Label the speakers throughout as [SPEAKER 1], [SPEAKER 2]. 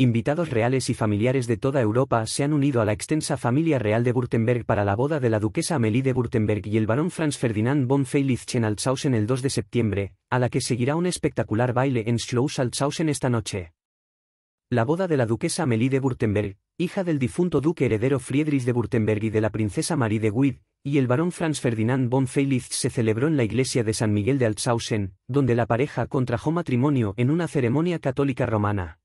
[SPEAKER 1] Invitados reales y familiares de toda Europa se han unido a la extensa familia real de Württemberg para la boda de la duquesa Amélie de Württemberg y el barón Franz Ferdinand von felizchen altshausen el 2 de septiembre, a la que seguirá un espectacular baile en Schloss-Altshausen esta noche. La boda de la duquesa Amélie de Württemberg, hija del difunto duque heredero Friedrich de Württemberg y de la princesa Marie de Witt, y el barón Franz Ferdinand von Feilitz se celebró en la iglesia de San Miguel de Altshausen, donde la pareja contrajo matrimonio en una ceremonia católica romana.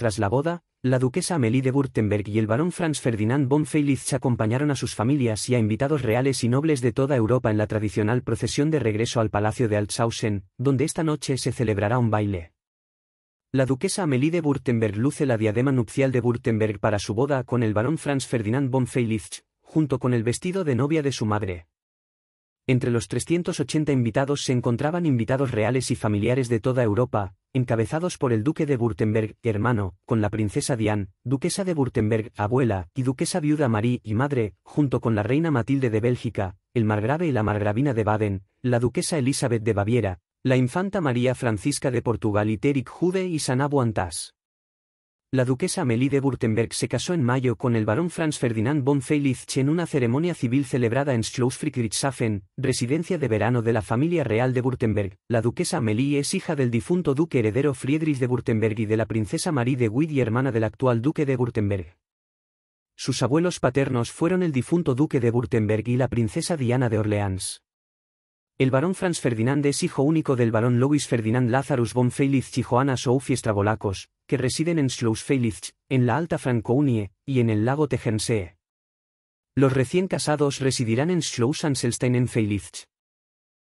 [SPEAKER 1] Tras la boda, la duquesa Amélie de Württemberg y el barón Franz Ferdinand von Feilitz acompañaron a sus familias y a invitados reales y nobles de toda Europa en la tradicional procesión de regreso al Palacio de Altshausen, donde esta noche se celebrará un baile. La duquesa Amélie de Württemberg luce la diadema nupcial de Württemberg para su boda con el barón Franz Ferdinand von Feilitz, junto con el vestido de novia de su madre. Entre los 380 invitados se encontraban invitados reales y familiares de toda Europa, encabezados por el duque de Württemberg, hermano, con la princesa Diane, duquesa de Württemberg, abuela, y duquesa viuda Marie y madre, junto con la reina Matilde de Bélgica, el margrave y la margravina de Baden, la duquesa Elizabeth de Baviera, la infanta María Francisca de Portugal y Téric Jude y Sanabu la duquesa Amélie de Württemberg se casó en mayo con el barón Franz Ferdinand von Feilitzsch en una ceremonia civil celebrada en Schloss Friedrichshafen, residencia de verano de la familia real de Württemberg. La duquesa Amélie es hija del difunto duque heredero Friedrich de Württemberg y de la princesa Marie de Witt y hermana del actual duque de Württemberg. Sus abuelos paternos fueron el difunto duque de Württemberg y la princesa Diana de Orleans. El barón Franz Ferdinand es hijo único del barón Louis Ferdinand Lazarus von Feilitz y Joana Sophie Stravolacos, que residen en Schloss-Feilitz, en la Alta Franconia, y en el lago Tegensee. Los recién casados residirán en Schloss-Anselstein en Feilitz.